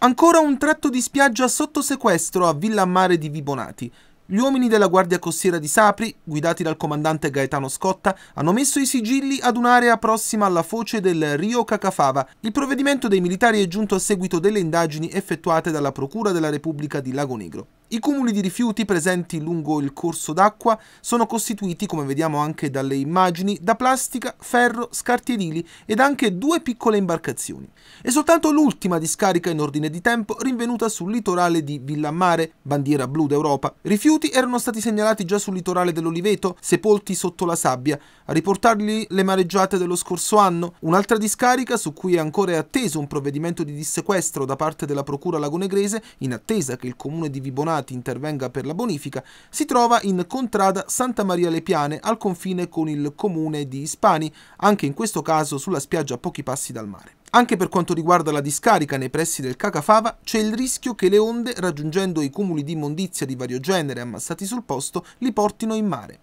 Ancora un tratto di spiaggia sotto sequestro a Villa Mare di Vibonati. Gli uomini della Guardia Costiera di Sapri, guidati dal comandante Gaetano Scotta, hanno messo i sigilli ad un'area prossima alla foce del Rio Cacafava. Il provvedimento dei militari è giunto a seguito delle indagini effettuate dalla Procura della Repubblica di Lago Negro. I cumuli di rifiuti presenti lungo il corso d'acqua sono costituiti, come vediamo anche dalle immagini, da plastica, ferro, scarti edili ed anche due piccole imbarcazioni. E soltanto l'ultima discarica in ordine di tempo rinvenuta sul litorale di Villamare, bandiera blu d'Europa. Rifiuti erano stati segnalati già sul litorale dell'Oliveto, sepolti sotto la sabbia, a riportarli le mareggiate dello scorso anno. Un'altra discarica su cui è ancora atteso un provvedimento di dissequestro da parte della Procura Lagonegrese, in attesa che il comune di Vibonare Donati intervenga per la bonifica, si trova in contrada Santa Maria Le Piane al confine con il comune di Ispani, anche in questo caso sulla spiaggia a pochi passi dal mare. Anche per quanto riguarda la discarica nei pressi del Cacafava, c'è il rischio che le onde, raggiungendo i cumuli di immondizia di vario genere ammassati sul posto, li portino in mare.